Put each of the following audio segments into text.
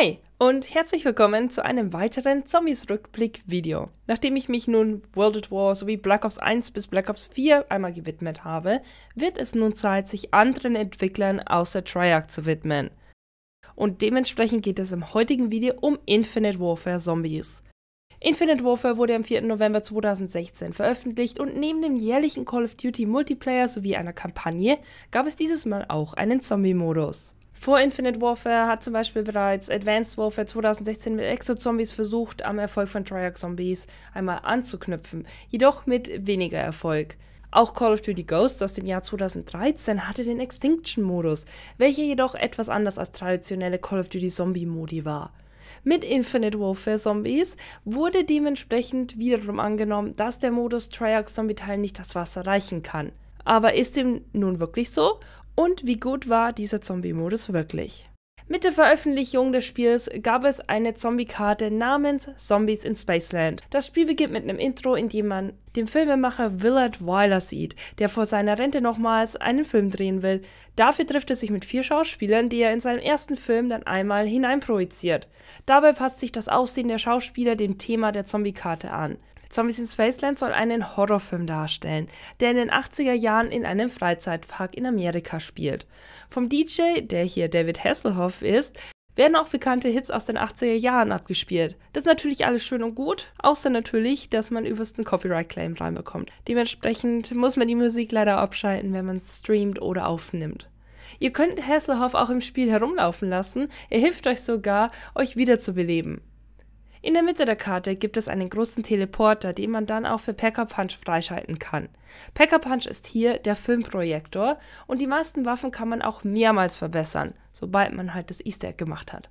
Hi und herzlich willkommen zu einem weiteren Zombies-Rückblick-Video. Nachdem ich mich nun World at War sowie Black Ops 1 bis Black Ops 4 einmal gewidmet habe, wird es nun Zeit, sich anderen Entwicklern außer Triarch zu widmen. Und dementsprechend geht es im heutigen Video um Infinite Warfare Zombies. Infinite Warfare wurde am 4. November 2016 veröffentlicht und neben dem jährlichen Call of Duty Multiplayer sowie einer Kampagne gab es dieses Mal auch einen Zombie-Modus. Vor Infinite Warfare hat zum Beispiel bereits Advanced Warfare 2016 mit Exo-Zombies versucht, am Erfolg von Triarch-Zombies einmal anzuknüpfen, jedoch mit weniger Erfolg. Auch Call of Duty Ghosts aus dem Jahr 2013 hatte den Extinction-Modus, welcher jedoch etwas anders als traditionelle Call of Duty Zombie-Modi war. Mit Infinite Warfare Zombies wurde dementsprechend wiederum angenommen, dass der Modus Triarch Zombie-Teil nicht das Wasser reichen kann. Aber ist dem nun wirklich so? und wie gut war dieser Zombie-Modus wirklich. Mit der Veröffentlichung des Spiels gab es eine Zombie-Karte namens Zombies in Spaceland. Das Spiel beginnt mit einem Intro, in dem man den Filmemacher Willard Weiler sieht, der vor seiner Rente nochmals einen Film drehen will. Dafür trifft er sich mit vier Schauspielern, die er in seinem ersten Film dann einmal hineinprojiziert. Dabei passt sich das Aussehen der Schauspieler dem Thema der Zombie-Karte an. Zombies in Spaceland soll einen Horrorfilm darstellen, der in den 80er Jahren in einem Freizeitpark in Amerika spielt. Vom DJ, der hier David Hasselhoff ist, werden auch bekannte Hits aus den 80er Jahren abgespielt. Das ist natürlich alles schön und gut, außer natürlich, dass man übelst einen Copyright-Claim reinbekommt. Dementsprechend muss man die Musik leider abschalten, wenn man streamt oder aufnimmt. Ihr könnt Hasselhoff auch im Spiel herumlaufen lassen, er hilft euch sogar, euch wiederzubeleben. In der Mitte der Karte gibt es einen großen Teleporter, den man dann auch für Packer Punch freischalten kann. Packer Punch ist hier der Filmprojektor und die meisten Waffen kann man auch mehrmals verbessern, sobald man halt das Easter Egg gemacht hat.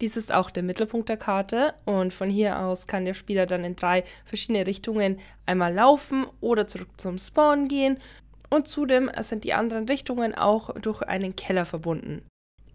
Dies ist auch der Mittelpunkt der Karte und von hier aus kann der Spieler dann in drei verschiedene Richtungen einmal laufen oder zurück zum Spawn gehen und zudem sind die anderen Richtungen auch durch einen Keller verbunden.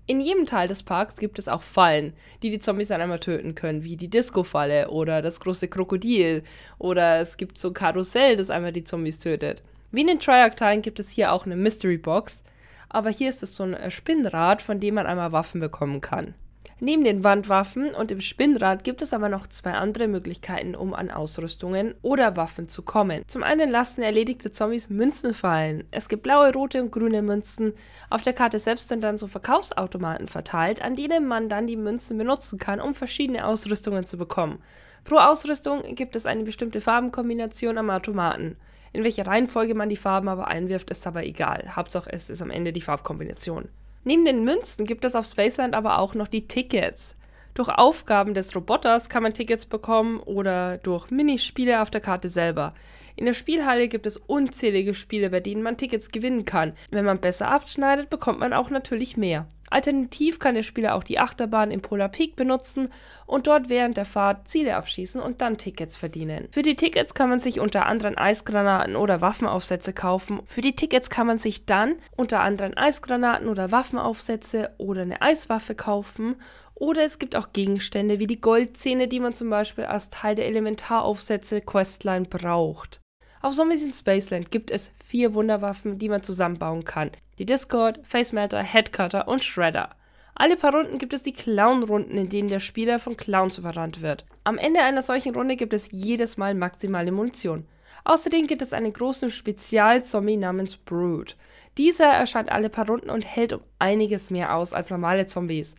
In jedem Teil des Parks gibt es auch Fallen, die die Zombies dann einmal töten können, wie die Disco-Falle oder das große Krokodil oder es gibt so ein Karussell, das einmal die Zombies tötet. Wie in den Triarch-Teilen gibt es hier auch eine Mystery Box, aber hier ist es so ein Spinnrad, von dem man einmal Waffen bekommen kann. Neben den Wandwaffen und dem Spinnrad gibt es aber noch zwei andere Möglichkeiten, um an Ausrüstungen oder Waffen zu kommen. Zum einen lassen erledigte Zombies Münzen fallen. Es gibt blaue, rote und grüne Münzen. Auf der Karte selbst sind dann so Verkaufsautomaten verteilt, an denen man dann die Münzen benutzen kann, um verschiedene Ausrüstungen zu bekommen. Pro Ausrüstung gibt es eine bestimmte Farbenkombination am Automaten. In welcher Reihenfolge man die Farben aber einwirft, ist dabei egal. Hauptsache es ist am Ende die Farbkombination. Neben den Münzen gibt es auf Spaceland aber auch noch die Tickets. Durch Aufgaben des Roboters kann man Tickets bekommen oder durch Minispiele auf der Karte selber. In der Spielhalle gibt es unzählige Spiele, bei denen man Tickets gewinnen kann. Wenn man besser abschneidet, bekommt man auch natürlich mehr. Alternativ kann der Spieler auch die Achterbahn im Polar Peak benutzen und dort während der Fahrt Ziele abschießen und dann Tickets verdienen. Für die Tickets kann man sich unter anderem Eisgranaten oder Waffenaufsätze kaufen. Für die Tickets kann man sich dann unter anderem Eisgranaten oder Waffenaufsätze oder eine Eiswaffe kaufen oder es gibt auch Gegenstände wie die Goldzähne, die man zum Beispiel als Teil der Elementaraufsätze Questline braucht. Auf Zombies in Spaceland gibt es vier Wunderwaffen, die man zusammenbauen kann. Die Discord, Face Melter, Headcutter und Shredder. Alle paar Runden gibt es die Clown-Runden, in denen der Spieler von Clowns überrannt wird. Am Ende einer solchen Runde gibt es jedes Mal maximale Munition. Außerdem gibt es einen großen Spezialzombie namens Brood. Dieser erscheint alle paar Runden und hält um einiges mehr aus als normale Zombies.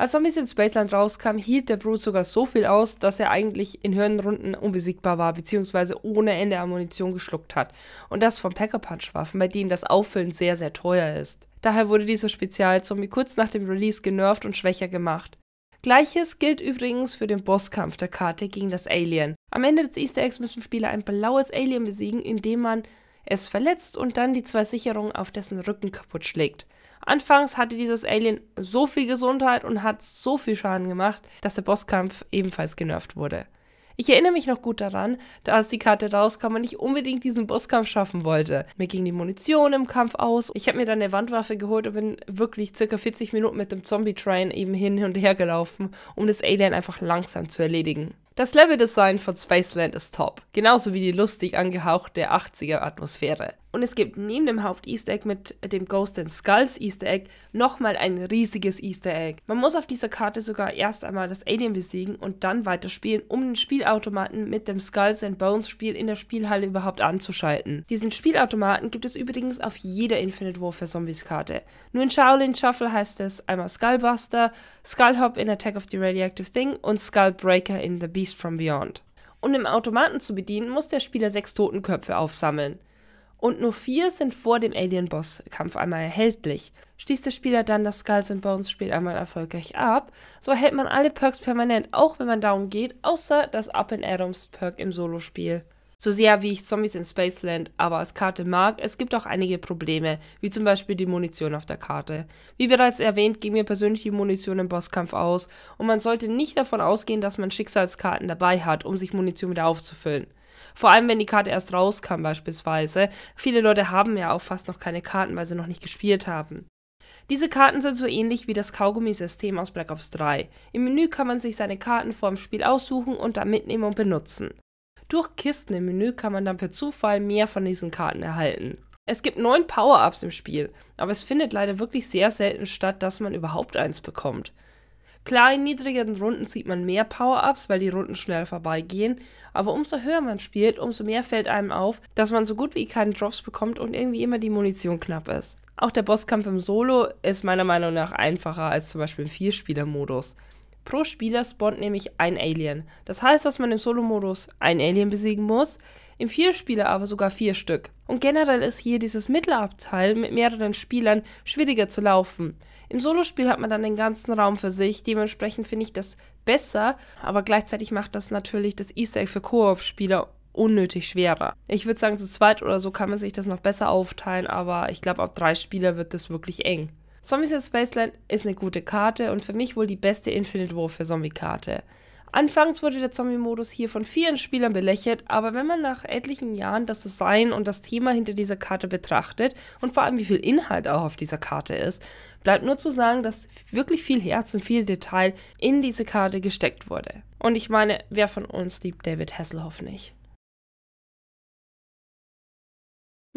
Als Zombies in Spaceland rauskam, hielt der Brute sogar so viel aus, dass er eigentlich in höheren Runden unbesiegbar war, bzw. ohne Ende an Munition geschluckt hat. Und das von Packer-Punch-Waffen, bei denen das Auffüllen sehr, sehr teuer ist. Daher wurde dieser Spezialzombie kurz nach dem Release genervt und schwächer gemacht. Gleiches gilt übrigens für den Bosskampf der Karte gegen das Alien. Am Ende des Easter Eggs müssen Spieler ein blaues Alien besiegen, indem man es verletzt und dann die zwei Sicherungen auf dessen Rücken kaputt schlägt. Anfangs hatte dieses Alien so viel Gesundheit und hat so viel Schaden gemacht, dass der Bosskampf ebenfalls genervt wurde. Ich erinnere mich noch gut daran, dass die Karte rauskam und ich unbedingt diesen Bosskampf schaffen wollte. Mir ging die Munition im Kampf aus. Ich habe mir dann eine Wandwaffe geholt und bin wirklich circa 40 Minuten mit dem Zombie-Train eben hin und her gelaufen, um das Alien einfach langsam zu erledigen. Das Leveldesign von Spaceland ist top, genauso wie die lustig angehauchte 80er-Atmosphäre. Und es gibt neben dem Haupt-Easter Egg mit dem Ghost and Skulls Easter Egg nochmal ein riesiges Easter Egg. Man muss auf dieser Karte sogar erst einmal das Alien besiegen und dann weiterspielen, um den Spielautomaten mit dem Skulls and Bones Spiel in der Spielhalle überhaupt anzuschalten. Diesen Spielautomaten gibt es übrigens auf jeder Infinite Warfare Zombies Karte. Nur in Shaolin Shuffle heißt es einmal Skullbuster, Skullhop in Attack of the Radioactive Thing und Skullbreaker in The Beast Beast from Beyond. Um den Automaten zu bedienen, muss der Spieler sechs Totenköpfe aufsammeln. Und nur vier sind vor dem Alien-Boss-Kampf einmal erhältlich. Schließt der Spieler dann das Skulls and Bones-Spiel einmal erfolgreich ab, so erhält man alle Perks permanent, auch wenn man darum geht, außer das Up and Adams-Perk im Solospiel. So sehr wie ich Zombies in Spaceland aber als Karte mag, es gibt auch einige Probleme, wie zum Beispiel die Munition auf der Karte. Wie bereits erwähnt, ging mir persönlich die Munition im Bosskampf aus und man sollte nicht davon ausgehen, dass man Schicksalskarten dabei hat, um sich Munition wieder aufzufüllen. Vor allem, wenn die Karte erst rauskam beispielsweise. Viele Leute haben ja auch fast noch keine Karten, weil sie noch nicht gespielt haben. Diese Karten sind so ähnlich wie das Kaugummi-System aus Black Ops 3. Im Menü kann man sich seine Karten vor dem Spiel aussuchen und dann mitnehmen und benutzen. Durch Kisten im Menü kann man dann per Zufall mehr von diesen Karten erhalten. Es gibt neun Power-Ups im Spiel, aber es findet leider wirklich sehr selten statt, dass man überhaupt eins bekommt. Klar, in niedrigeren Runden sieht man mehr Power-Ups, weil die Runden schneller vorbeigehen, aber umso höher man spielt, umso mehr fällt einem auf, dass man so gut wie keine Drops bekommt und irgendwie immer die Munition knapp ist. Auch der Bosskampf im Solo ist meiner Meinung nach einfacher als zum Beispiel im Vierspieler-Modus. Pro Spieler spawnt nämlich ein Alien. Das heißt, dass man im Solo-Modus ein Alien besiegen muss, im Vierspieler aber sogar vier Stück. Und generell ist hier dieses Mittelabteil mit mehreren Spielern schwieriger zu laufen. Im Solospiel hat man dann den ganzen Raum für sich, dementsprechend finde ich das besser, aber gleichzeitig macht das natürlich das Easter Egg für Koop-Spieler unnötig schwerer. Ich würde sagen, zu zweit oder so kann man sich das noch besser aufteilen, aber ich glaube, ab drei Spieler wird das wirklich eng. Zombie's Spaceland ist eine gute Karte und für mich wohl die beste Infinite Warfare Zombie-Karte. Anfangs wurde der Zombie-Modus hier von vielen Spielern belächelt, aber wenn man nach etlichen Jahren das Design und das Thema hinter dieser Karte betrachtet und vor allem wie viel Inhalt auch auf dieser Karte ist, bleibt nur zu sagen, dass wirklich viel Herz und viel Detail in diese Karte gesteckt wurde. Und ich meine, wer von uns liebt David Hasselhoff nicht?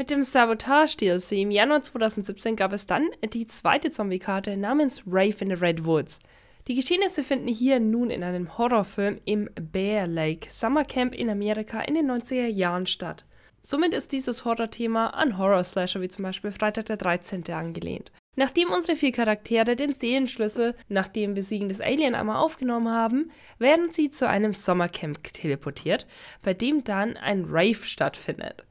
Mit dem Sabotage-DLC im Januar 2017 gab es dann die zweite Zombie-Karte namens Rave in the Redwoods. Die Geschehnisse finden hier nun in einem Horrorfilm im Bear Lake Summer Camp in Amerika in den 90er Jahren statt. Somit ist dieses Horrorthema an Horror-Slasher wie zum Beispiel Freitag der 13. angelehnt. Nachdem unsere vier Charaktere den Seelenschlüssel nach dem Besiegen des Alien einmal aufgenommen haben, werden sie zu einem Sommercamp teleportiert, bei dem dann ein Rave stattfindet.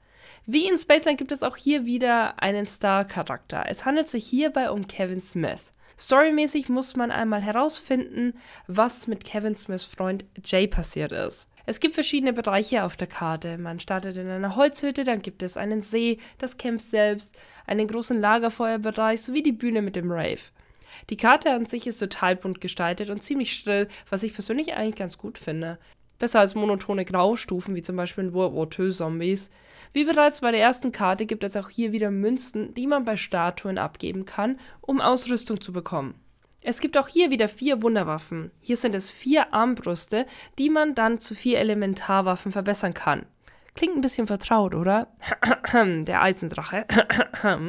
Wie in Spaceland gibt es auch hier wieder einen Star-Charakter. Es handelt sich hierbei um Kevin Smith. Storymäßig muss man einmal herausfinden, was mit Kevin Smiths Freund Jay passiert ist. Es gibt verschiedene Bereiche auf der Karte. Man startet in einer Holzhütte, dann gibt es einen See, das Camp selbst, einen großen Lagerfeuerbereich sowie die Bühne mit dem Rave. Die Karte an sich ist total bunt gestaltet und ziemlich schrill, was ich persönlich eigentlich ganz gut finde. Besser als monotone Graustufen, wie zum Beispiel in World War II Zombies. Wie bereits bei der ersten Karte gibt es auch hier wieder Münzen, die man bei Statuen abgeben kann, um Ausrüstung zu bekommen. Es gibt auch hier wieder vier Wunderwaffen. Hier sind es vier Armbrüste, die man dann zu vier Elementarwaffen verbessern kann. Klingt ein bisschen vertraut, oder? Der Eisendrache.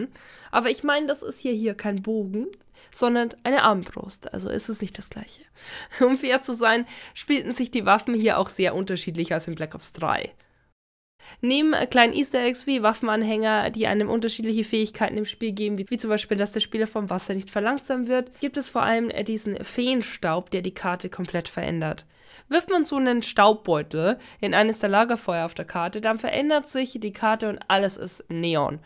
Aber ich meine, das ist hier, hier kein Bogen, sondern eine Armbrust. Also ist es nicht das gleiche. Um fair zu sein, spielten sich die Waffen hier auch sehr unterschiedlich als in Black Ops 3. Neben kleinen Easter Eggs wie Waffenanhänger, die einem unterschiedliche Fähigkeiten im Spiel geben, wie, zum Beispiel, dass der Spieler vom Wasser nicht verlangsamt wird, gibt es vor allem äh, diesen Feenstaub, der die Karte komplett verändert. Wirft man so einen Staubbeutel in eines der Lagerfeuer auf der Karte, dann verändert sich die Karte und alles ist Neon.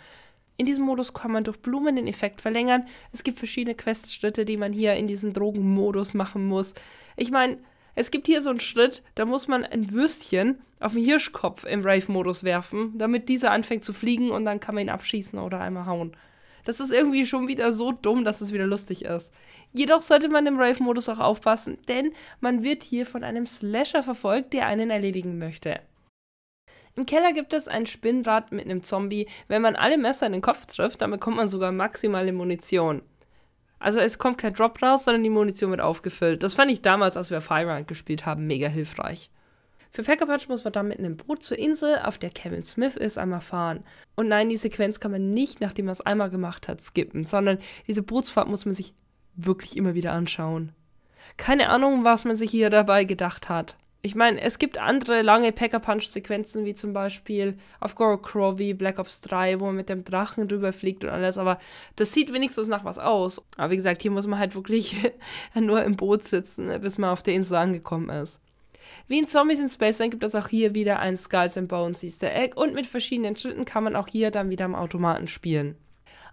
In diesem Modus kann man durch Blumen den Effekt verlängern. Es gibt verschiedene Questschritte, die man hier in diesem Drogenmodus machen muss. Ich meine, es gibt hier so einen Schritt, da muss man ein Würstchen auf den Hirschkopf im Rave-Modus werfen, damit dieser anfängt zu fliegen und dann kann man ihn abschießen oder einmal hauen. Das ist irgendwie schon wieder so dumm, dass es wieder lustig ist. Jedoch sollte man im Rave-Modus auch aufpassen, denn man wird hier von einem Slasher verfolgt, der einen erledigen möchte. Im Keller gibt es ein Spinnrad mit einem Zombie. Wenn man alle Messer in den Kopf trifft, dann bekommt man sogar maximale Munition. Also es kommt kein Drop raus, sondern die Munition wird aufgefüllt. Das fand ich damals, als wir Firerun gespielt haben, mega hilfreich. Für Packerpatch muss man dann mit einem Boot zur Insel, auf der Kevin Smith ist, einmal fahren. Und nein, die Sequenz kann man nicht, nachdem man es einmal gemacht hat, skippen, sondern diese Bootsfahrt muss man sich wirklich immer wieder anschauen. Keine Ahnung, was man sich hier dabei gedacht hat. Ich meine, es gibt andere lange Packer-Punch-Sequenzen, wie zum Beispiel auf Goro Crovi, Black Ops 3, wo man mit dem Drachen rüberfliegt und alles, aber das sieht wenigstens nach was aus. Aber wie gesagt, hier muss man halt wirklich nur im Boot sitzen, bis man auf der Insel angekommen ist. Wie in Zombies in Space Land gibt es auch hier wieder ein Skulls and Bones Easter Egg und mit verschiedenen Schritten kann man auch hier dann wieder am Automaten spielen.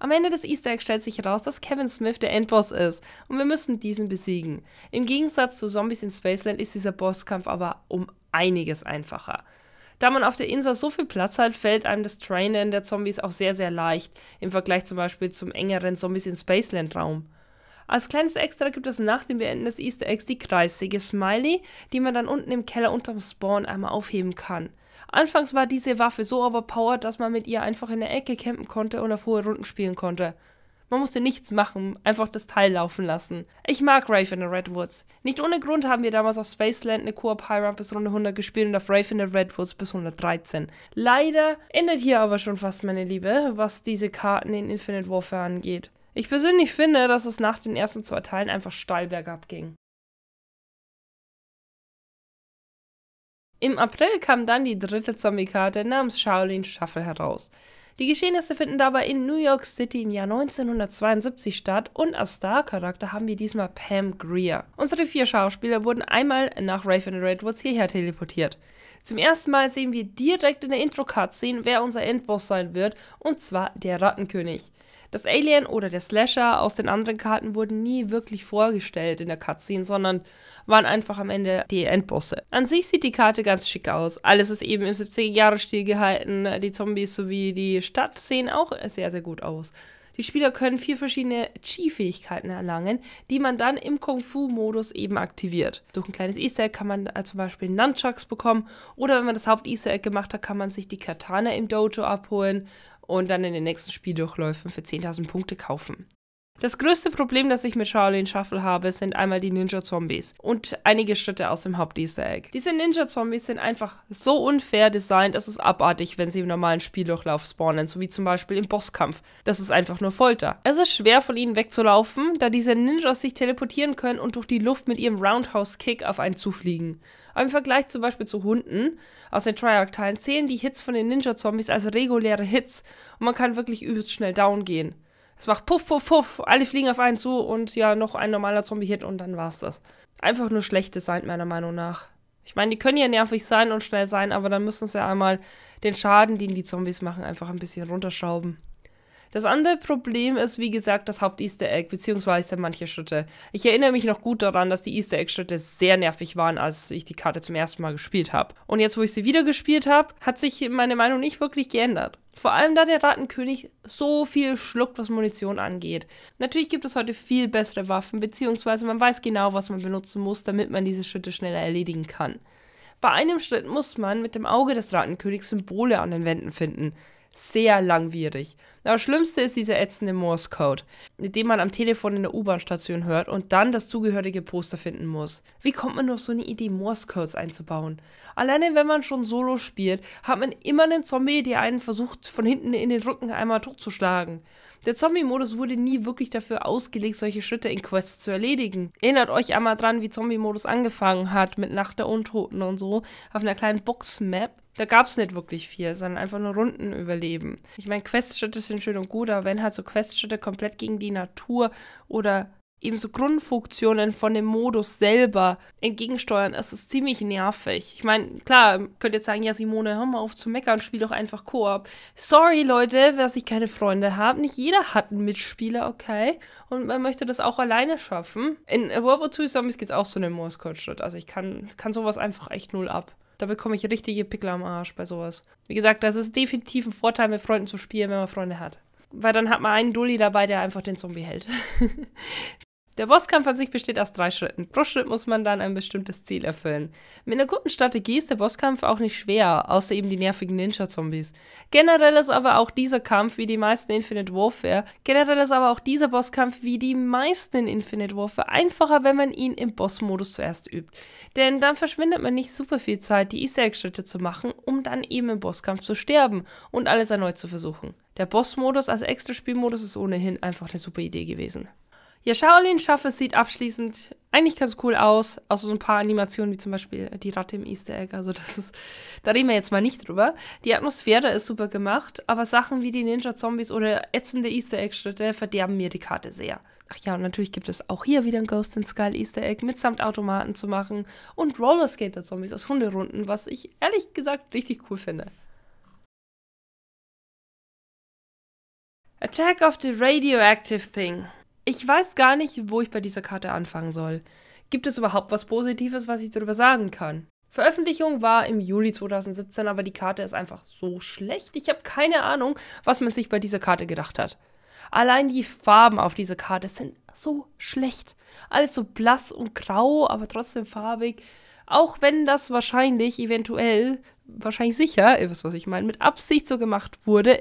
Am Ende des Easter Eggs stellt sich heraus, dass Kevin Smith der Endboss ist und wir müssen diesen besiegen. Im Gegensatz zu Zombies in Spaceland ist dieser Bosskampf aber um einiges einfacher. Da man auf der Insel so viel Platz hat, fällt einem das Trainen der Zombies auch sehr, sehr leicht, im Vergleich zum Beispiel zum engeren Zombies in Spaceland-Raum. Als kleines Extra gibt es nach dem Beenden des Easter Eggs die kreissäge Smiley, die man dann unten im Keller unterm Spawn einmal aufheben kann. Anfangs war diese Waffe so overpowered, dass man mit ihr einfach in der Ecke campen konnte und auf hohe Runden spielen konnte. Man musste nichts machen, einfach das Teil laufen lassen. Ich mag Rafe in the Redwoods. Nicht ohne Grund haben wir damals auf Spaceland eine Koop High Run bis Runde 100 gespielt und auf Rafe in the Redwoods bis 113. Leider endet hier aber schon fast meine Liebe, was diese Karten in Infinite Warfare angeht. Ich persönlich finde, dass es nach den ersten zwei Teilen einfach steil bergab ging. Im April kam dann die dritte Zombie-Karte namens Shaolin Shuffle heraus. Die Geschehnisse finden dabei in New York City im Jahr 1972 statt und als Star-Charakter haben wir diesmal Pam Greer. Unsere vier Schauspieler wurden einmal nach Raven Redwoods hierher teleportiert. Zum ersten Mal sehen wir direkt in der Intro-Cutscene, wer unser Endboss sein wird, und zwar der Rattenkönig. Das Alien oder der Slasher aus den anderen Karten wurden nie wirklich vorgestellt in der Cutscene, sondern waren einfach am Ende die Endbosse. An sich sieht die Karte ganz schick aus. Alles ist eben im 70er-Jahre-Stil gehalten. Die Zombies sowie die Stadt sehen auch sehr, sehr gut aus. Die Spieler können vier verschiedene Chi-Fähigkeiten erlangen, die man dann im Kung-Fu-Modus eben aktiviert. Durch ein kleines Easter Egg kann man zum Beispiel Nunchucks bekommen oder wenn man das Haupt-Easter Egg gemacht hat, kann man sich die Katana im Dojo abholen und dann in den nächsten Spieldurchläufen für 10.000 Punkte kaufen. Das größte Problem, das ich mit Shaolin Shuffle habe, sind einmal die Ninja-Zombies und einige Schritte aus dem Haupt-Easter Egg. Diese Ninja-Zombies sind einfach so unfair designt, es ist abartig, wenn sie im normalen Spieldurchlauf spawnen, so wie zum Beispiel im Bosskampf. Das ist einfach nur Folter. Es ist schwer von ihnen wegzulaufen, da diese Ninjas sich teleportieren können und durch die Luft mit ihrem Roundhouse-Kick auf einen zufliegen. Aber Im Vergleich zum Beispiel zu Hunden aus den Triarch-Teilen zählen die Hits von den Ninja-Zombies als reguläre Hits und man kann wirklich übelst schnell down gehen. Es macht puff, puff, puff, alle fliegen auf einen zu und ja, noch ein normaler Zombie-Hit und dann war's das. Einfach nur schlecht designt, meiner Meinung nach. Ich meine, die können ja nervig sein und schnell sein, aber dann müssen sie ja einmal den Schaden, den die Zombies machen, einfach ein bisschen runterschrauben. Das andere Problem ist, wie gesagt, das Haupt-Easter Egg, beziehungsweise manche Schritte. Ich erinnere mich noch gut daran, dass die Easter Egg-Schritte sehr nervig waren, als ich die Karte zum ersten Mal gespielt habe. Und jetzt, wo ich sie wieder gespielt habe, hat sich meine Meinung nicht wirklich geändert. Vor allem, da der Rattenkönig so viel schluckt, was Munition angeht. Natürlich gibt es heute viel bessere Waffen, beziehungsweise man weiß genau, was man benutzen muss, damit man diese Schritte schneller erledigen kann. Bei einem Schritt muss man mit dem Auge des Rattenkönigs Symbole an den Wänden finden sehr langwierig. das Schlimmste ist dieser ätzende Morse Code, mit dem man am Telefon in der U-Bahn-Station hört und dann das zugehörige Poster finden muss. Wie kommt man auf so eine Idee, Morse Codes einzubauen? Alleine wenn man schon solo spielt, hat man immer einen Zombie, der einen versucht, von hinten in den Rücken einmal totzuschlagen. Der Zombie-Modus wurde nie wirklich dafür ausgelegt, solche Schritte in Quests zu erledigen. Erinnert euch einmal dran, wie Zombie-Modus angefangen hat mit Nacht der Untoten und so auf einer kleinen Box-Map da gab es nicht wirklich viel, sondern einfach nur Runden überleben. Ich meine, Questschritte sind schön und gut, aber wenn halt so Questschritte komplett gegen die Natur oder eben so Grundfunktionen von dem Modus selber entgegensteuern, ist es ziemlich nervig. Ich meine, klar, könnt jetzt sagen, ja Simone, hör mal auf zu meckern, spiel doch einfach Koop. Sorry Leute, dass ich keine Freunde habe. Nicht jeder hat einen Mitspieler, okay? Und man möchte das auch alleine schaffen. In World War II Zombies geht's auch so einen morse code Also ich kann, kann sowas einfach echt null ab. Da bekomme ich richtige Pickel am Arsch bei sowas. Wie gesagt, das ist definitiv ein Vorteil, mit Freunden zu spielen, wenn man Freunde hat. Weil dann hat man einen Dulli dabei, der einfach den Zombie hält. Der Bosskampf an sich besteht aus drei Schritten. Pro Schritt muss man dann ein bestimmtes Ziel erfüllen. Mit einer guten Strategie ist der Bosskampf auch nicht schwer, außer eben die nervigen Ninja-Zombies. Generell ist aber auch dieser Kampf wie die meisten Infinite Warfare, generell ist aber auch dieser Bosskampf wie die meisten Infinite Warfare einfacher, wenn man ihn im Boss-Modus zuerst übt. Denn dann verschwindet man nicht super viel Zeit, die Easter Egg-Schritte zu machen, um dann eben im Bosskampf zu sterben und alles erneut zu versuchen. Der Boss-Modus als extra Spielmodus ist ohnehin einfach eine super Idee gewesen. Ja, Shaolin Schaffe sieht abschließend eigentlich ganz cool aus. außer also so ein paar Animationen, wie zum Beispiel die Ratte im Easter Egg. Also das ist, da reden wir jetzt mal nicht drüber. Die Atmosphäre ist super gemacht, aber Sachen wie die Ninja-Zombies oder ätzende Easter Egg-Schritte verderben mir die Karte sehr. Ach ja, und natürlich gibt es auch hier wieder ein Ghost in Skull Easter Egg mitsamt Automaten zu machen und Rollerskater-Zombies aus Hunderunden, was ich ehrlich gesagt richtig cool finde. Attack of the Radioactive Thing. Ich weiß gar nicht, wo ich bei dieser Karte anfangen soll. Gibt es überhaupt was Positives, was ich darüber sagen kann? Veröffentlichung war im Juli 2017, aber die Karte ist einfach so schlecht. Ich habe keine Ahnung, was man sich bei dieser Karte gedacht hat. Allein die Farben auf dieser Karte sind so schlecht. Alles so blass und grau, aber trotzdem farbig. Auch wenn das wahrscheinlich, eventuell, wahrscheinlich sicher, ihr wisst, was ich meine, mit Absicht so gemacht wurde,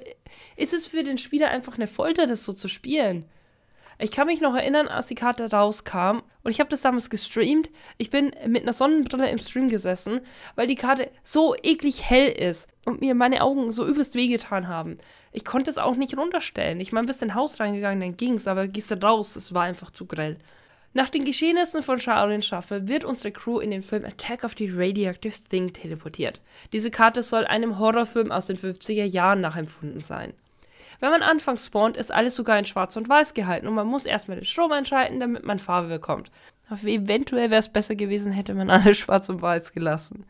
ist es für den Spieler einfach eine Folter, das so zu spielen. Ich kann mich noch erinnern, als die Karte rauskam und ich habe das damals gestreamt. Ich bin mit einer Sonnenbrille im Stream gesessen, weil die Karte so eklig hell ist und mir meine Augen so übelst wehgetan haben. Ich konnte es auch nicht runterstellen. Ich meine, bist in Haus reingegangen, dann ging's, aber gehst du raus, es war einfach zu grell. Nach den Geschehnissen von Shaolin Shuffle wird unsere Crew in den Film Attack of the Radioactive Thing teleportiert. Diese Karte soll einem Horrorfilm aus den 50er Jahren nachempfunden sein. Wenn man anfangs spawnt, ist alles sogar in schwarz und weiß gehalten und man muss erstmal den Strom einschalten, damit man Farbe bekommt. Aber eventuell wäre es besser gewesen, hätte man alles schwarz und weiß gelassen.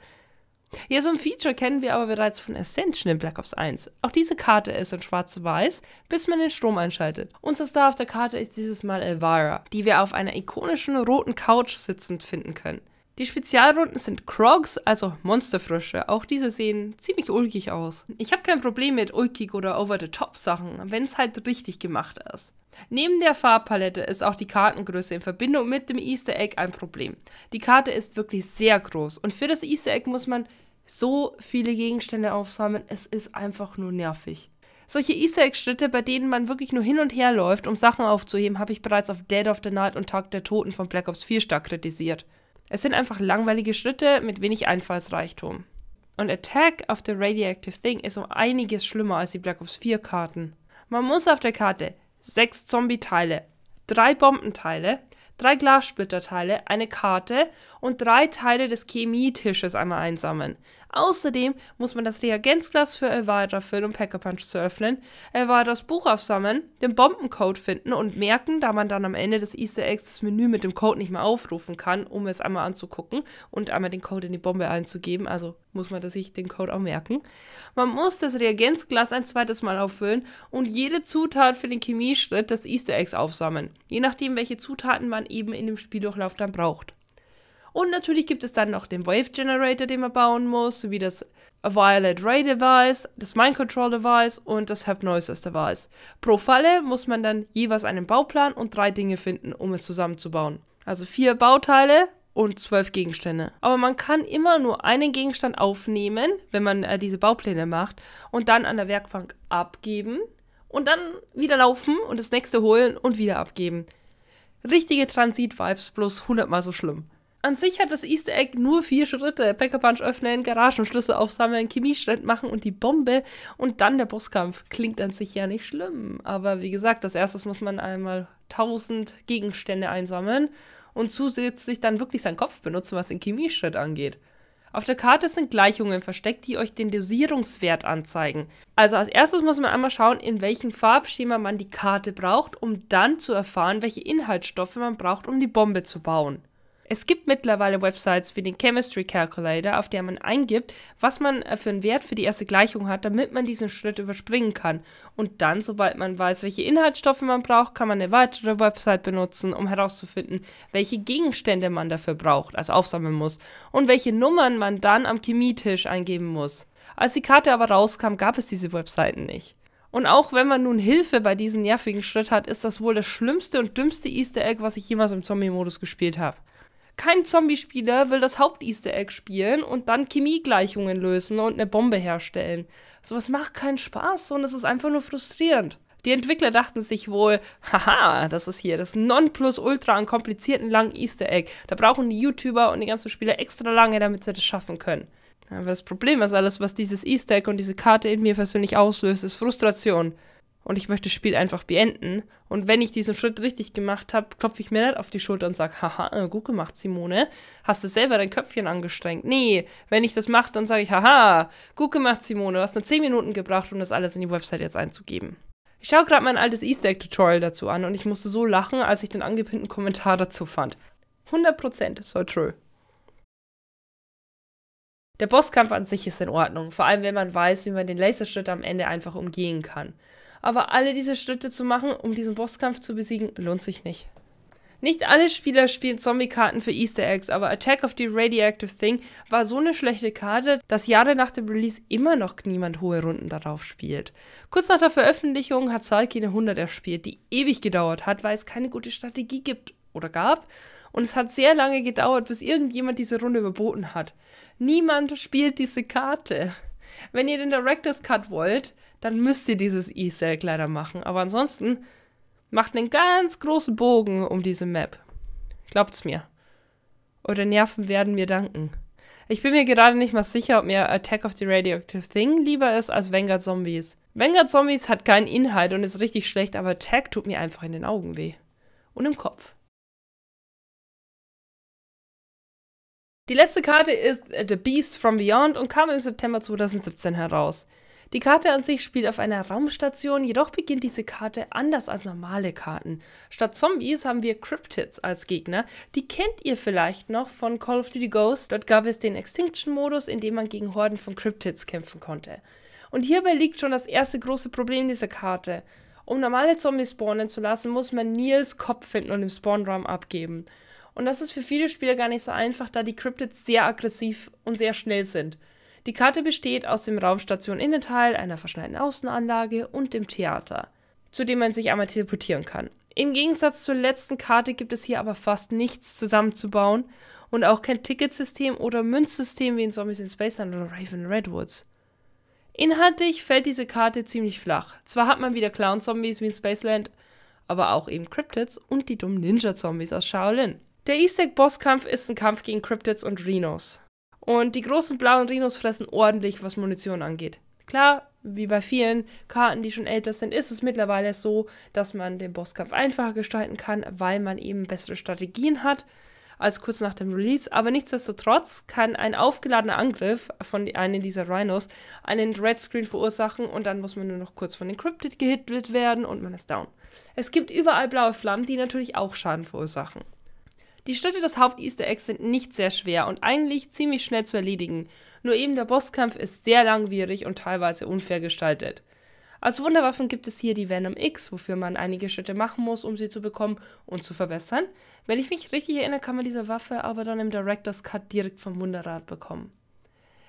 Ja, so ein Feature kennen wir aber bereits von Ascension in Black Ops 1. Auch diese Karte ist in schwarz und weiß, bis man den Strom einschaltet. Unser Star auf der Karte ist dieses Mal Elvira, die wir auf einer ikonischen roten Couch sitzend finden können. Die Spezialrunden sind Crogs, also Monsterfrösche. Auch diese sehen ziemlich ulkig aus. Ich habe kein Problem mit ulkig oder over-the-top-Sachen, wenn es halt richtig gemacht ist. Neben der Farbpalette ist auch die Kartengröße in Verbindung mit dem Easter Egg ein Problem. Die Karte ist wirklich sehr groß und für das Easter Egg muss man so viele Gegenstände aufsammeln, es ist einfach nur nervig. Solche Easter Egg-Schritte, bei denen man wirklich nur hin und her läuft, um Sachen aufzuheben, habe ich bereits auf Dead of the Night und Tag der Toten von Black Ops 4 stark kritisiert. Es sind einfach langweilige Schritte mit wenig Einfallsreichtum. Und Attack of the Radioactive Thing ist um einiges schlimmer als die Black Ops 4 Karten. Man muss auf der Karte sechs Zombie-Teile, drei Bombenteile, drei Glassplitterteile, eine Karte und drei Teile des Chemietisches einmal einsammeln. Außerdem muss man das Reagenzglas für Elvira füllen, um Packer Punch zu öffnen, Elviras Buch aufsammeln, den Bombencode finden und merken, da man dann am Ende des Easter Eggs das Menü mit dem Code nicht mehr aufrufen kann, um es einmal anzugucken und einmal den Code in die Bombe einzugeben, also muss man sich den Code auch merken. Man muss das Reagenzglas ein zweites Mal auffüllen und jede Zutat für den Chemieschritt des Easter Eggs aufsammeln, je nachdem, welche Zutaten man eben in dem Spieldurchlauf dann braucht. Und natürlich gibt es dann noch den Wave Generator, den man bauen muss, sowie das Violet Ray Device, das Mind Control Device und das Hypnosis Device. Pro Falle muss man dann jeweils einen Bauplan und drei Dinge finden, um es zusammenzubauen. Also vier Bauteile und zwölf Gegenstände. Aber man kann immer nur einen Gegenstand aufnehmen, wenn man äh, diese Baupläne macht und dann an der Werkbank abgeben und dann wieder laufen und das nächste holen und wieder abgeben. Richtige Transit-Vibes, plus 100 mal so schlimm. An sich hat das Easter Egg nur vier Schritte. Packer Punch öffnen, Garagenschlüssel aufsammeln, Chemiestrand machen und die Bombe und dann der Bosskampf. Klingt an sich ja nicht schlimm, aber wie gesagt, als erstes muss man einmal 1000 Gegenstände einsammeln und zusätzlich dann wirklich seinen Kopf benutzen, was den Chemieschritt angeht. Auf der Karte sind Gleichungen versteckt, die euch den Dosierungswert anzeigen. Also als erstes muss man einmal schauen, in welchem Farbschema man die Karte braucht, um dann zu erfahren, welche Inhaltsstoffe man braucht, um die Bombe zu bauen. Es gibt mittlerweile Websites wie den Chemistry Calculator, auf der man eingibt, was man äh, für einen Wert für die erste Gleichung hat, damit man diesen Schritt überspringen kann. Und dann, sobald man weiß, welche Inhaltsstoffe man braucht, kann man eine weitere Website benutzen, um herauszufinden, welche Gegenstände man dafür braucht, also aufsammeln muss, und welche Nummern man dann am Chemietisch eingeben muss. Als die Karte aber rauskam, gab es diese Webseiten nicht. Und auch wenn man nun Hilfe bei diesem nervigen Schritt hat, ist das wohl das schlimmste und dümmste Easter Egg, was ich jemals im Zombie-Modus gespielt habe kein Zombie-Spieler will das Haupt-Easter Egg spielen und dann Chemiegleichungen lösen und eine Bombe herstellen. Sowas macht keinen Spaß und es ist einfach nur frustrierend. Die Entwickler dachten sich wohl, haha, das ist hier das Nonplusultra an komplizierten langen Easter Egg. Da brauchen die YouTuber und die ganzen Spieler extra lange, damit sie das schaffen können. Aber das Problem ist, alles, was dieses Easter Egg und diese Karte in mir persönlich auslöst, ist Frustration und ich möchte das Spiel einfach beenden. Und wenn ich diesen Schritt richtig gemacht habe, klopfe ich mir nicht auf die Schulter und sage, haha, äh, gut gemacht, Simone. Hast du selber dein Köpfchen angestrengt? Nee, wenn ich das mache, dann sage ich, haha, gut gemacht, Simone. Du hast nur 10 Minuten gebraucht, um das alles in die Website jetzt einzugeben. Ich schaue gerade mein altes Easter Egg Tutorial dazu an und ich musste so lachen, als ich den angepinnten Kommentar dazu fand. 100% so true. Der Bosskampf an sich ist in Ordnung, vor allem wenn man weiß, wie man den Laserschritt am Ende einfach umgehen kann aber alle diese Schritte zu machen, um diesen Bosskampf zu besiegen, lohnt sich nicht. Nicht alle Spieler spielen Zombie-Karten für Easter Eggs, aber Attack of the Radioactive Thing war so eine schlechte Karte, dass Jahre nach dem Release immer noch niemand hohe Runden darauf spielt. Kurz nach der Veröffentlichung hat Salki eine 100 erspielt, die ewig gedauert hat, weil es keine gute Strategie gibt oder gab. Und es hat sehr lange gedauert, bis irgendjemand diese Runde überboten hat. Niemand spielt diese Karte. Wenn ihr den Director's Cut wollt, dann müsst ihr dieses E-Cell leider machen. Aber ansonsten macht einen ganz großen Bogen um diese Map. Glaubt's mir. Eure Nerven werden mir danken. Ich bin mir gerade nicht mal sicher, ob mir Attack of the Radioactive Thing lieber ist als Vanguard Zombies. Vanguard Zombies hat keinen Inhalt und ist richtig schlecht, aber Attack tut mir einfach in den Augen weh. Und im Kopf. Die letzte Karte ist äh, The Beast from Beyond und kam im September 2017 heraus. Die Karte an sich spielt auf einer Raumstation, jedoch beginnt diese Karte anders als normale Karten. Statt Zombies haben wir Cryptids als Gegner. Die kennt ihr vielleicht noch von Call of Duty Ghost. Dort gab es den Extinction-Modus, in dem man gegen Horden von Cryptids kämpfen konnte. Und hierbei liegt schon das erste große Problem dieser Karte. Um normale Zombies spawnen zu lassen, muss man Nils Kopf finden und im Spawnraum abgeben. Und das ist für viele Spieler gar nicht so einfach, da die Cryptids sehr aggressiv und sehr schnell sind. Die Karte besteht aus dem Raumstation Innenteil, einer verschneiten Außenanlage und dem Theater, zu dem man sich einmal teleportieren kann. Im Gegensatz zur letzten Karte gibt es hier aber fast nichts zusammenzubauen und auch kein Ticketsystem oder Münzsystem wie in Zombies in Space oder Raven Redwoods. Inhaltlich fällt diese Karte ziemlich flach. Zwar hat man wieder Clown-Zombies wie in Spaceland, aber auch eben Cryptids und die dummen Ninja-Zombies aus Shaolin. Der Eastack-Bosskampf ist ein Kampf gegen Cryptids und Rhinos. Und die großen blauen Rhinos fressen ordentlich, was Munition angeht. Klar, wie bei vielen Karten, die schon älter sind, ist es mittlerweile so, dass man den Bosskampf einfacher gestalten kann, weil man eben bessere Strategien hat als kurz nach dem Release. Aber nichtsdestotrotz kann ein aufgeladener Angriff von einem dieser Rhinos einen Red Screen verursachen und dann muss man nur noch kurz von den Cryptid gehittet werden und man ist down. Es gibt überall blaue Flammen, die natürlich auch Schaden verursachen. Die Schritte des Haupt-Easter Eggs sind nicht sehr schwer und eigentlich ziemlich schnell zu erledigen, nur eben der Bosskampf ist sehr langwierig und teilweise unfair gestaltet. Als Wunderwaffen gibt es hier die Venom X, wofür man einige Schritte machen muss, um sie zu bekommen und zu verbessern. Wenn ich mich richtig erinnere, kann man diese Waffe aber dann im Director's Cut direkt vom Wunderrad bekommen.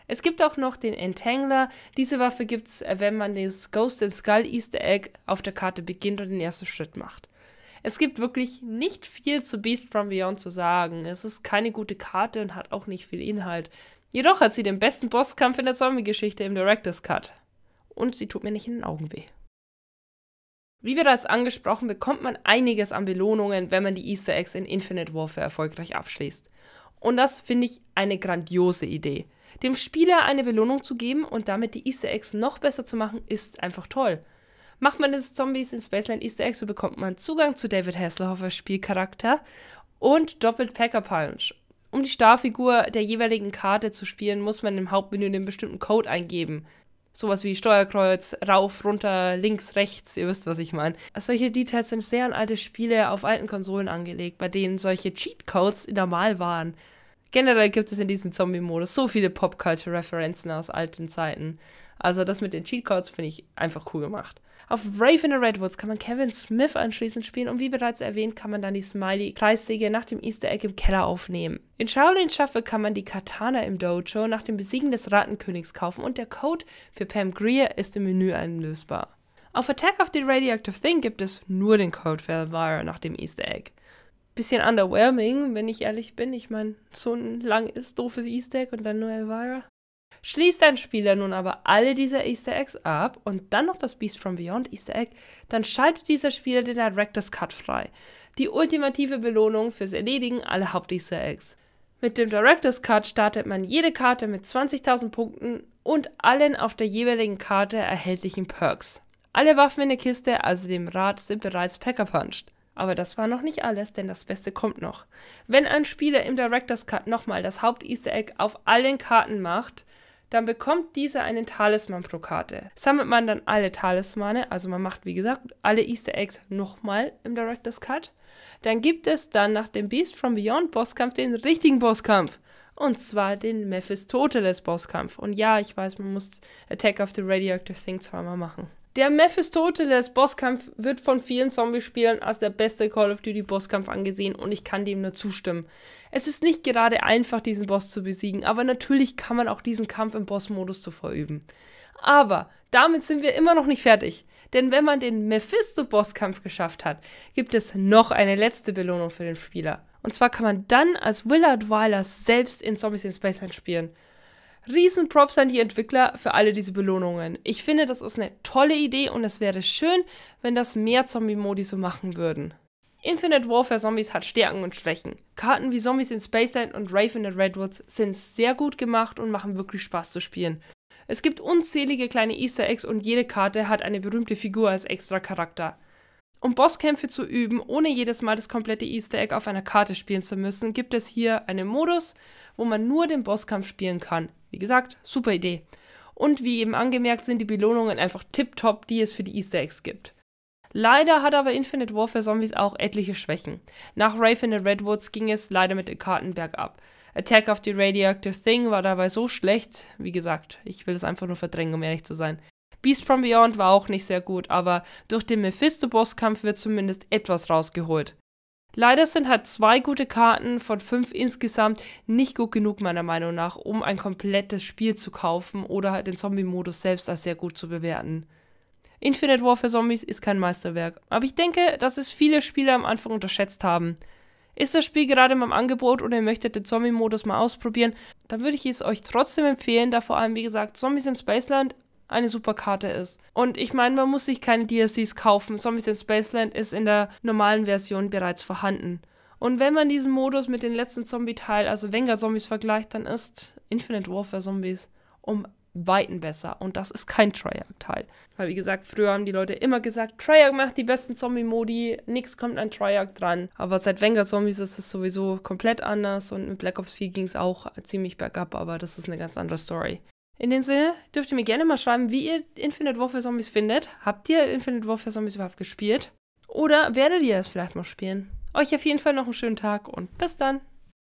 Es gibt auch noch den Entangler. Diese Waffe gibt es, äh, wenn man das Ghost and Skull Easter Egg auf der Karte beginnt und den ersten Schritt macht. Es gibt wirklich nicht viel zu Beast from Beyond zu sagen. Es ist keine gute Karte und hat auch nicht viel Inhalt. Jedoch hat sie den besten Bosskampf in der Zombie-Geschichte im Director's Cut. Und sie tut mir nicht in den Augen weh. Wie bereits angesprochen, bekommt man einiges an Belohnungen, wenn man die Easter Eggs in Infinite Warfare erfolgreich abschließt. Und das finde ich eine grandiose Idee. Dem Spieler eine Belohnung zu geben und damit die Easter Eggs noch besser zu machen, ist einfach toll. Macht man das Zombies in Spaceland Easter Egg, so bekommt man Zugang zu David Hasselhoffers Spielcharakter und doppelt Packer Punch. Um die Starfigur der jeweiligen Karte zu spielen, muss man im Hauptmenü einen bestimmten Code eingeben. Sowas wie Steuerkreuz, rauf, runter, links, rechts, ihr wisst, was ich meine. Solche Details sind sehr an alte Spiele auf alten Konsolen angelegt, bei denen solche Cheatcodes normal waren. Generell gibt es in diesem Zombie-Modus so viele Popculture-Referenzen aus alten Zeiten. Also das mit den Cheatcodes finde ich einfach cool gemacht. Auf Rave in the Redwoods kann man Kevin Smith anschließend spielen und wie bereits erwähnt kann man dann die Smiley-Kreissäge nach dem Easter Egg im Keller aufnehmen. In Shaolin Shuffle kann man die Katana im Dojo nach dem Besiegen des Rattenkönigs kaufen und der Code für Pam Greer ist im Menü einlösbar. Auf Attack of the Radioactive Thing gibt es nur den Code für Elvira nach dem Easter Egg. Bisschen underwhelming, wenn ich ehrlich bin. Ich meine, so ein langes, doofes Easter Egg und dann nur Elvira. Schließt dein Spieler nun aber alle dieser Easter Eggs ab und dann noch das Beast from Beyond Easter Egg, dann schaltet dieser Spieler den Director's Cut frei. Die ultimative Belohnung fürs Erledigen aller Haupt-Easter Eggs. Mit dem Director's Cut startet man jede Karte mit 20.000 Punkten und allen auf der jeweiligen Karte erhältlichen Perks. Alle Waffen in der Kiste, also dem Rad, sind bereits packerpunched. Aber das war noch nicht alles, denn das Beste kommt noch. Wenn ein Spieler im Director's Cut nochmal das Haupt-Easter Egg auf allen Karten macht, dann bekommt dieser einen Talisman pro Karte. Sammelt man dann alle Talismane, also man macht wie gesagt alle Easter Eggs nochmal im Director's Cut, dann gibt es dann nach dem Beast from Beyond Bosskampf den richtigen Bosskampf. Und zwar den Mephistoteles Bosskampf. Und ja, ich weiß, man muss Attack of the Radioactive Thing zweimal machen. Der mephistoteles bosskampf wird von vielen Zombie-Spielern als der beste Call of Duty-Bosskampf angesehen und ich kann dem nur zustimmen. Es ist nicht gerade einfach, diesen Boss zu besiegen, aber natürlich kann man auch diesen Kampf im Boss-Modus zuvor üben. Aber damit sind wir immer noch nicht fertig. Denn wenn man den Mephisto-Bosskampf geschafft hat, gibt es noch eine letzte Belohnung für den Spieler. Und zwar kann man dann als Willard Wyler selbst in Zombies in Space spielen. Riesenprops an die Entwickler für alle diese Belohnungen. Ich finde, das ist eine tolle Idee und es wäre schön, wenn das mehr Zombie-Modi so machen würden. Infinite Warfare Zombies hat Stärken und Schwächen. Karten wie Zombies in Spaceland und Rave in the Redwoods sind sehr gut gemacht und machen wirklich Spaß zu spielen. Es gibt unzählige kleine Easter Eggs und jede Karte hat eine berühmte Figur als extra Charakter. Um Bosskämpfe zu üben, ohne jedes Mal das komplette Easter Egg auf einer Karte spielen zu müssen, gibt es hier einen Modus, wo man nur den Bosskampf spielen kann. Wie gesagt, super Idee. Und wie eben angemerkt, sind die Belohnungen einfach tipptopp, die es für die Easter Eggs gibt. Leider hat aber Infinite Warfare Zombies auch etliche Schwächen. Nach Wraith in the Redwoods ging es leider mit den Karten bergab. Attack of the Radioactive Thing war dabei so schlecht, wie gesagt, ich will es einfach nur verdrängen, um ehrlich zu sein. Beast from Beyond war auch nicht sehr gut, aber durch den Mephisto-Bosskampf wird zumindest etwas rausgeholt. Leider sind halt zwei gute Karten von fünf insgesamt nicht gut genug, meiner Meinung nach, um ein komplettes Spiel zu kaufen oder halt den Zombie-Modus selbst als sehr gut zu bewerten. Infinite War für Zombies ist kein Meisterwerk, aber ich denke, dass es viele Spieler am Anfang unterschätzt haben. Ist das Spiel gerade mal im Angebot oder ihr möchtet den Zombie-Modus mal ausprobieren, dann würde ich es euch trotzdem empfehlen, da vor allem, wie gesagt, Zombies in Spaceland eine super Karte ist. Und ich meine, man muss sich keine DLCs kaufen. Zombies in Spaceland ist in der normalen Version bereits vorhanden. Und wenn man diesen Modus mit dem letzten Zombie-Teil, also Venga-Zombies, vergleicht, dann ist Infinite Warfare-Zombies um Weiten besser. Und das ist kein Triarch-Teil. Weil, wie gesagt, früher haben die Leute immer gesagt, Triarch macht die besten Zombie-Modi, nichts kommt an Triarch dran. Aber seit Vanguard Zombies ist es sowieso komplett anders und mit Black Ops 4 ging es auch ziemlich bergab, aber das ist eine ganz andere Story. In dem Sinne dürft ihr mir gerne mal schreiben, wie ihr Infinite Warfare Zombies findet. Habt ihr Infinite Warfare Zombies überhaupt gespielt? Oder werdet ihr es vielleicht mal spielen? Euch auf jeden Fall noch einen schönen Tag und bis dann!